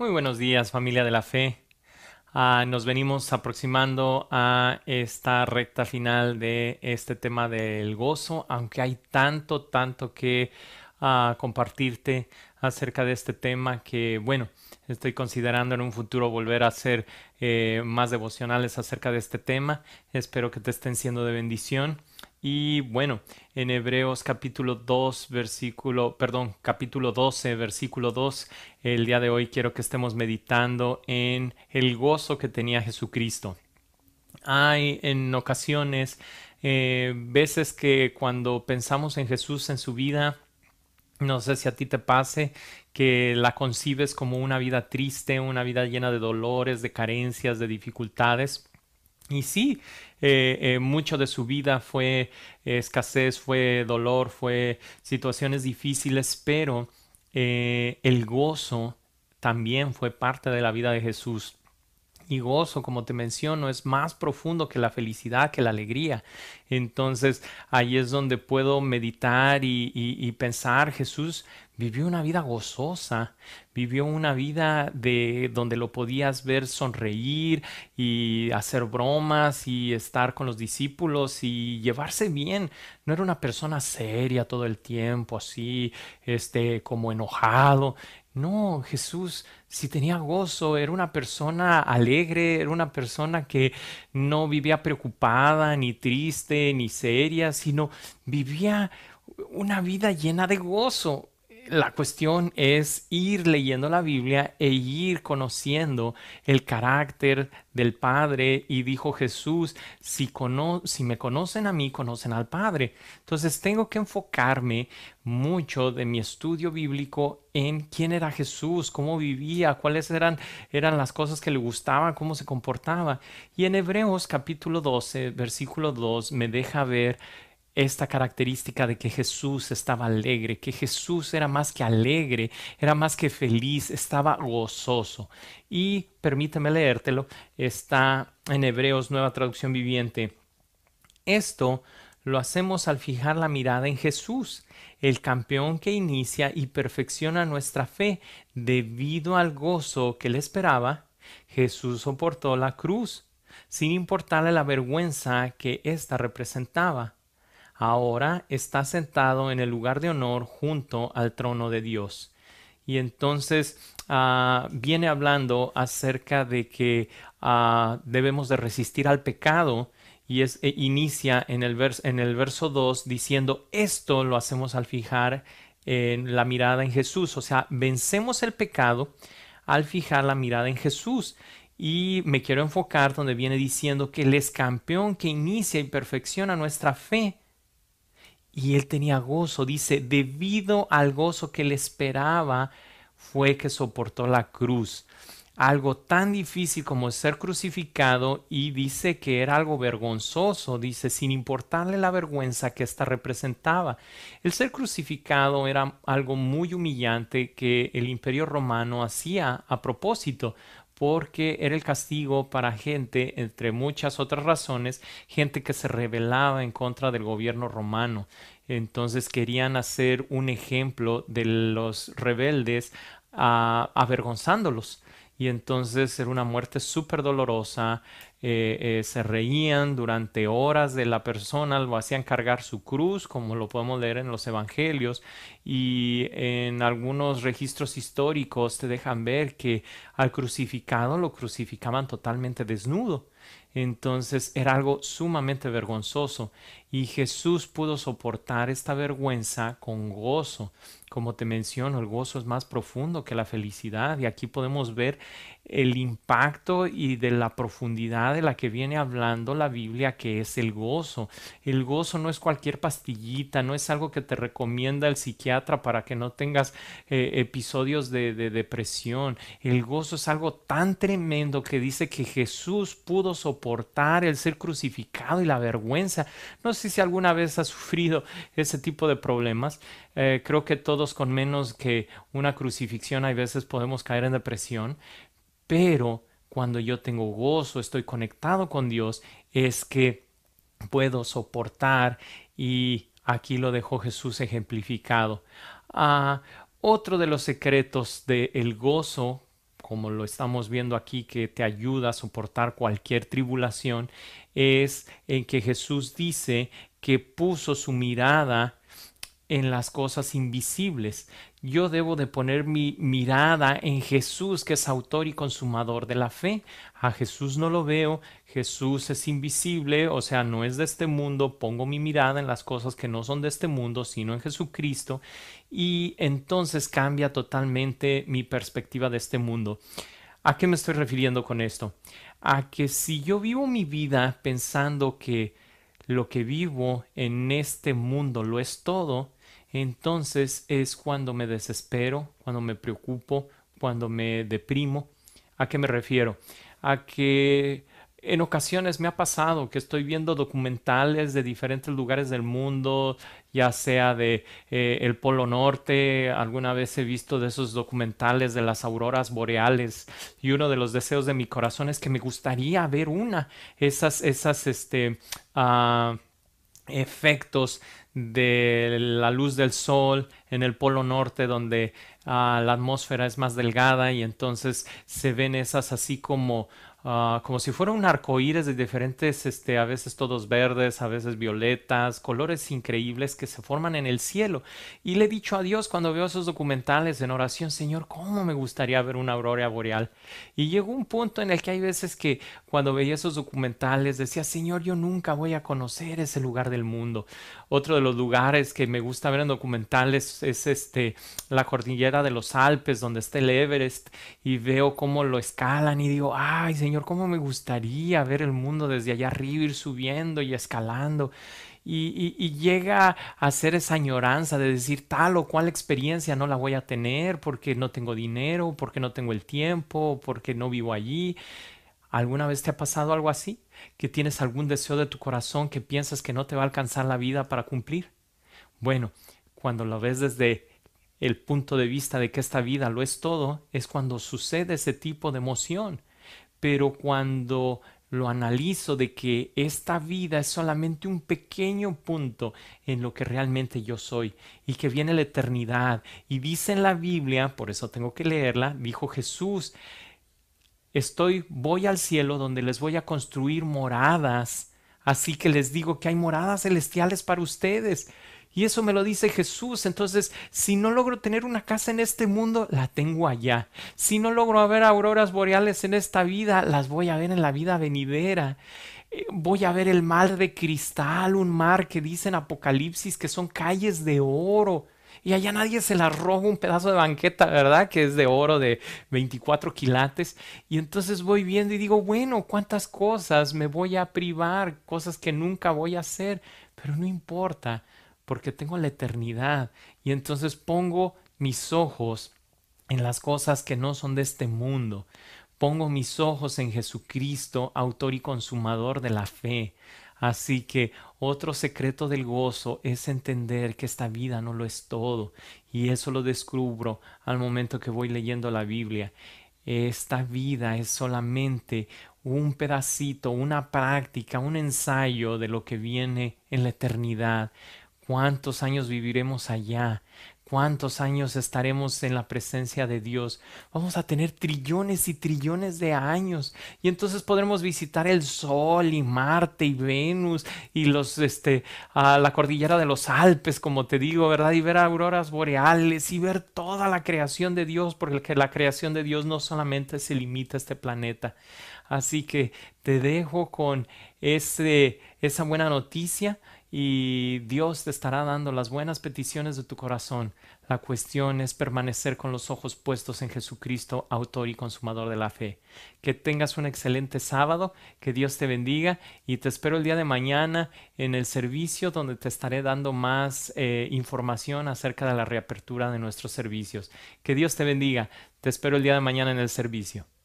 Muy buenos días familia de la fe. Ah, nos venimos aproximando a esta recta final de este tema del gozo, aunque hay tanto, tanto que ah, compartirte acerca de este tema que, bueno, estoy considerando en un futuro volver a hacer eh, más devocionales acerca de este tema. Espero que te estén siendo de bendición. Y bueno, en Hebreos capítulo 2, versículo, perdón, capítulo 12, versículo 2, el día de hoy quiero que estemos meditando en el gozo que tenía Jesucristo. Hay en ocasiones eh, veces que cuando pensamos en Jesús en su vida, no sé si a ti te pase que la concibes como una vida triste, una vida llena de dolores, de carencias, de dificultades. Y sí, eh, eh, mucho de su vida fue escasez, fue dolor, fue situaciones difíciles, pero eh, el gozo también fue parte de la vida de Jesús y gozo, como te menciono, es más profundo que la felicidad, que la alegría. Entonces ahí es donde puedo meditar y, pensar, Jesús vivió una vida gozosa, vivió una vida de donde lo podías ver sonreír y hacer bromas y estar con los discípulos y llevarse bien. No era una persona seria todo el tiempo, así, este, como enojado. No, Jesús, si tenía gozo, era una persona alegre, era una persona que no vivía preocupada, ni triste, ni seria, sino vivía una vida llena de gozo la cuestión es ir leyendo la Biblia e ir conociendo el carácter del Padre. Y dijo Jesús, si, si me conocen a mí, conocen al Padre. Entonces tengo que enfocarme mucho de mi estudio bíblico en quién era Jesús, cómo vivía, cuáles eran, eran las cosas que le gustaban, cómo se comportaba. Y en Hebreos capítulo 12, versículo 2, me deja ver esta característica de que Jesús estaba alegre, que Jesús era más que alegre, era más que feliz, estaba gozoso. Y permíteme leértelo, está en Hebreos Nueva Traducción Viviente. Esto lo hacemos al fijar la mirada en Jesús, el campeón que inicia y perfecciona nuestra fe debido al gozo que le esperaba. Jesús soportó la cruz, sin importarle la vergüenza que ésta representaba. Ahora está sentado en el lugar de honor junto al trono de Dios. Y entonces ah, viene hablando acerca de que ah, debemos de resistir al pecado y e, inicia en el, vers, en el verso 2 diciendo esto lo hacemos al fijar en la mirada en Jesús, o sea, vencemos el pecado al fijar la mirada en Jesús. Y me quiero enfocar donde viene diciendo que Él es campeón que inicia y perfecciona nuestra fe. Y él tenía gozo, dice, debido al gozo que le esperaba, fue que soportó la cruz algo tan difícil como ser crucificado y dice que era algo vergonzoso, dice, sin importarle la vergüenza que ésta representaba. El ser crucificado era algo muy humillante que el imperio romano hacía a propósito, porque era el castigo para gente, entre muchas otras razones, gente que se rebelaba en contra del gobierno romano. Entonces querían hacer un ejemplo de los rebeldes ah, avergonzándolos y entonces era una muerte súper dolorosa. Eh, eh, se reían durante horas de la persona, lo hacían cargar su cruz, como lo podemos leer en los evangelios, y en algunos registros históricos te dejan ver que al crucificado lo crucificaban totalmente desnudo. Entonces era algo sumamente vergonzoso y Jesús pudo soportar esta vergüenza con gozo. Como te menciono, el gozo es más profundo que la felicidad y aquí podemos ver el impacto y de la profundidad de la que viene hablando la Biblia, que es el gozo. El gozo no es cualquier pastillita, no es algo que te recomienda el psiquiatra para que no tengas eh, episodios de, de depresión. El gozo es algo tan tremendo que dice que Jesús pudo soportar el ser crucificado y la vergüenza. No sé si alguna vez has sufrido ese tipo de problemas, eh, creo que todos con menos que una crucifixión hay veces podemos caer en depresión, pero cuando yo tengo gozo, estoy conectado con Dios, es que puedo soportar y aquí lo dejó Jesús ejemplificado. Ah, otro de los secretos del gozo, como lo estamos viendo aquí, que te ayuda a soportar cualquier tribulación, es en que Jesús dice que puso su mirada en las cosas invisibles. Yo debo de poner mi mirada en Jesús, que es autor y consumador de la fe. A Jesús no lo veo, Jesús es invisible, o sea, no es de este mundo. Pongo mi mirada en las cosas que no son de este mundo, sino en Jesucristo. Y entonces cambia totalmente mi perspectiva de este mundo. ¿A qué me estoy refiriendo con esto? A que si yo vivo mi vida pensando que lo que vivo en este mundo lo es todo, entonces es cuando me desespero, cuando me preocupo, cuando me deprimo. ¿A qué me refiero? A que en ocasiones me ha pasado que estoy viendo documentales de diferentes lugares del mundo, ya sea de eh, el Polo Norte, alguna vez he visto de esos documentales de las auroras boreales y uno de los deseos de mi corazón es que me gustaría ver una, esas, esas, este, ah, efectos de la luz del sol en el polo norte donde ah, la atmósfera es más delgada y entonces se ven esas así como Ah, como si fuera un arcoíris de diferentes, este, a veces todos verdes, a veces violetas, colores increíbles que se forman en el cielo. Y le he dicho a Dios cuando veo esos documentales en oración, Señor, ¿cómo me gustaría ver una aurora boreal? Y llegó un punto en el que hay veces que cuando veía esos documentales decía, Señor, yo nunca voy a conocer ese lugar del mundo. Otro de los lugares que me gusta ver en documentales es este, la cordillera de los Alpes, donde está el Everest, y veo cómo lo escalan y digo, ay, Señor, Señor, cómo me gustaría ver el mundo desde allá arriba, ir subiendo y escalando. Y, llega a hacer esa añoranza de decir tal o cual experiencia no la voy a tener porque no tengo dinero, porque no tengo el tiempo, porque no vivo allí. ¿Alguna vez te ha pasado algo así? ¿Que tienes algún deseo de tu corazón que piensas que no te va a alcanzar la vida para cumplir? Bueno, cuando lo ves desde el punto de vista de que esta vida lo es todo, es cuando sucede ese tipo de emoción pero cuando lo analizo de que esta vida es solamente un pequeño punto en lo que realmente yo soy y que viene la eternidad. Y dice en la Biblia, por eso tengo que leerla, dijo Jesús, estoy, voy al cielo donde les voy a construir moradas. Así que les digo que hay moradas celestiales para ustedes. Y eso me lo dice Jesús. Entonces, si no logro tener una casa en este mundo, la tengo allá. Si no logro ver auroras boreales en esta vida, las voy a ver en la vida venidera eh, voy a ver el mar de cristal, un mar que dicen Apocalipsis que son calles de oro. Y allá nadie se la roba un pedazo de banqueta, ¿verdad? Que es de oro de 24 quilates. Y entonces voy viendo y digo, bueno, ¿cuántas cosas me voy a privar? Cosas que nunca voy a hacer. Pero no importa, porque tengo la eternidad y entonces pongo mis ojos en las cosas que no son de este mundo. Pongo mis ojos en Jesucristo, autor y consumador de la fe. Así que otro secreto del gozo es entender que esta vida no lo es todo. Y eso lo descubro al momento que voy leyendo la Biblia. Esta vida es solamente un pedacito, una práctica, un ensayo de lo que viene en la eternidad. ¿Cuántos años viviremos allá? ¿Cuántos años estaremos en la presencia de Dios? Vamos a tener trillones y trillones de años y entonces podremos visitar el Sol y Marte y Venus y los este a la cordillera de los Alpes, como te digo, ¿verdad? Y ver auroras boreales y ver toda la creación de Dios, porque la creación de Dios no solamente se limita a este planeta. Así que te dejo con ese, esa buena noticia y Dios te estará dando las buenas peticiones de tu corazón. La cuestión es permanecer con los ojos puestos en Jesucristo, autor y consumador de la fe. Que tengas un excelente sábado, que Dios te bendiga y te espero el día de mañana en el servicio donde te estaré dando más eh, información acerca de la reapertura de nuestros servicios. Que Dios te bendiga. Te espero el día de mañana en el servicio.